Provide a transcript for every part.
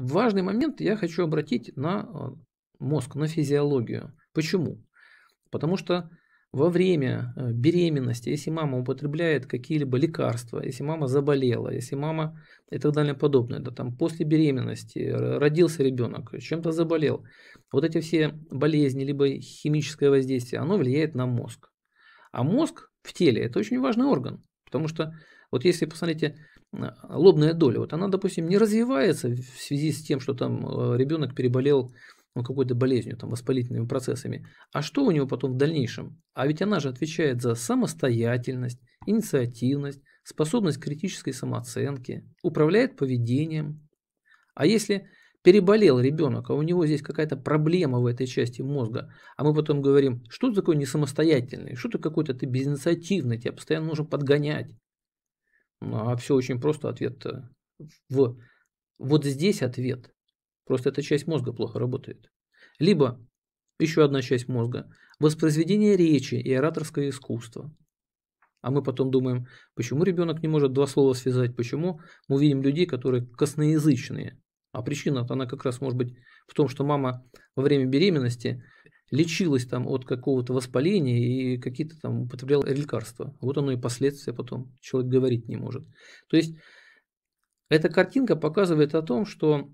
важный момент я хочу обратить на э, мозг, на физиологию. Почему? Потому что во время э, беременности, если мама употребляет какие-либо лекарства, если мама заболела, если мама и так далее подобное, да, там после беременности родился ребенок, чем-то заболел, вот эти все болезни, либо химическое воздействие, оно влияет на мозг. А мозг в теле – это очень важный орган, потому что вот если, посмотрите, Э, лобная доля, вот она, допустим, не развивается в связи с тем, что там э, ребенок переболел ну, какой-то болезнью, там, воспалительными процессами. А что у него потом в дальнейшем? А ведь она же отвечает за самостоятельность, инициативность, способность к критической самооценке, управляет поведением. А если переболел ребенок, а у него здесь какая-то проблема в этой части мозга, а мы потом говорим, что ты такой несамостоятельный, что ты какой-то ты безинициативный, тебя постоянно нужно подгонять. А все очень просто, ответ э, в... Вот здесь ответ. Просто эта часть мозга плохо работает. Либо еще одна часть мозга – воспроизведение речи и ораторское искусство. А мы потом думаем, почему ребенок не может два слова связать, почему мы видим людей, которые косноязычные. А причина она как раз может быть в том, что мама во время беременности – лечилась там от какого-то воспаления и какие-то там употребляла лекарства. Вот оно и последствия потом. Человек говорить не может. То есть эта картинка показывает о том, что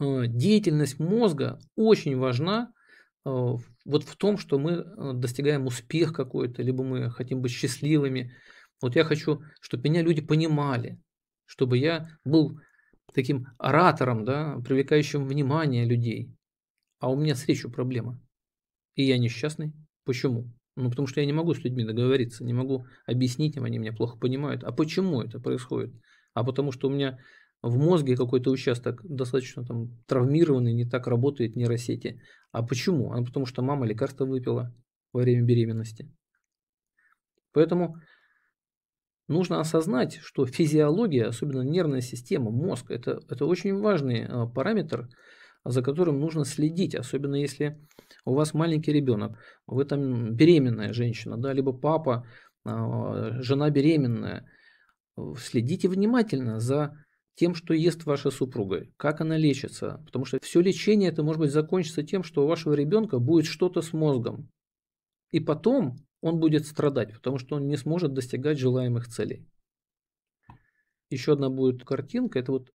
э, деятельность мозга очень важна э, вот в том, что мы э, достигаем успех какой-то, либо мы хотим быть счастливыми. Вот я хочу, чтобы меня люди понимали, чтобы я был таким оратором, да, привлекающим внимание людей, а у меня с речью проблема. И я несчастный. Почему? Ну, потому что я не могу с людьми договориться, не могу объяснить им, они меня плохо понимают. А почему это происходит? А потому что у меня в мозге какой-то участок достаточно там травмированный, не так работает нейросети. А почему? А потому что мама лекарство выпила во время беременности. Поэтому нужно осознать, что физиология, особенно нервная система, мозг, это, это очень важный а, параметр, за которым нужно следить, особенно если у вас маленький ребенок, вы там беременная женщина, да, либо папа, а, жена беременная. Следите внимательно за тем, что ест ваша супруга, как она лечится. Потому что все лечение это может быть закончится тем, что у вашего ребенка будет что-то с мозгом. И потом он будет страдать, потому что он не сможет достигать желаемых целей. Еще одна будет картинка, это вот